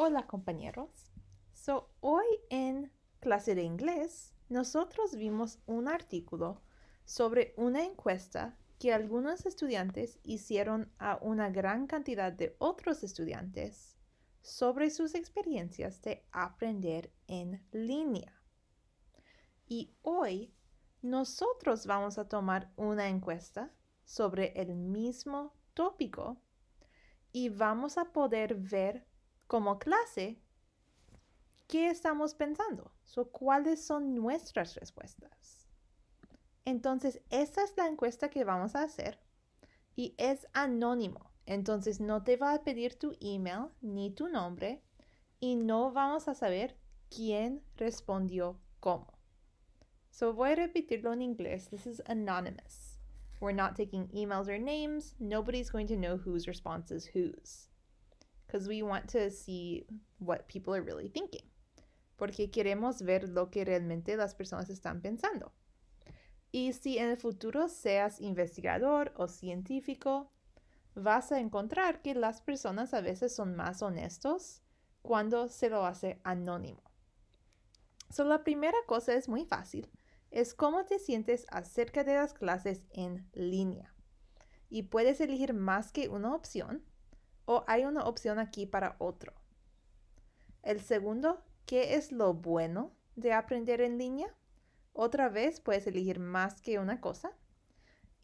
Hola compañeros. So, hoy en clase de inglés nosotros vimos un artículo sobre una encuesta que algunos estudiantes hicieron a una gran cantidad de otros estudiantes sobre sus experiencias de aprender en línea. Y hoy nosotros vamos a tomar una encuesta sobre el mismo tópico y vamos a poder ver como clase, ¿qué estamos pensando? So, ¿Cuáles son nuestras respuestas? Entonces, esa es la encuesta que vamos a hacer y es anónimo. Entonces, no te va a pedir tu email ni tu nombre y no vamos a saber quién respondió cómo. So, voy a repetirlo en inglés. This is anonymous. We're not taking emails or names. Nobody's going to know whose response is whose because we want to see what people are really thinking. Porque queremos ver lo que realmente las personas están pensando. Y si en el futuro seas investigador o científico, vas a encontrar que las personas a veces son más honestos cuando se lo hace anónimo. Solo la primera cosa es muy fácil, es cómo te sientes acerca de las clases en línea. Y puedes elegir más que una opción o hay una opción aquí para otro. El segundo, ¿qué es lo bueno de aprender en línea? Otra vez puedes elegir más que una cosa.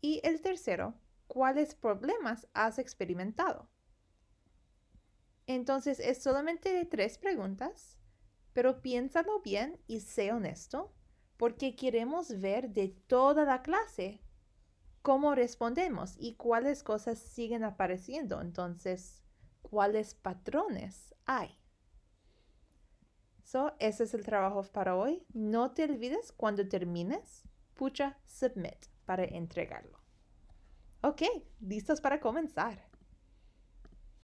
Y el tercero, ¿cuáles problemas has experimentado? Entonces es solamente de tres preguntas, pero piénsalo bien y sé honesto, porque queremos ver de toda la clase cómo respondemos y cuáles cosas siguen apareciendo. Entonces, cuáles patrones hay. So, ese es el trabajo para hoy. No te olvides cuando termines, pucha submit para entregarlo. Ok, listos para comenzar.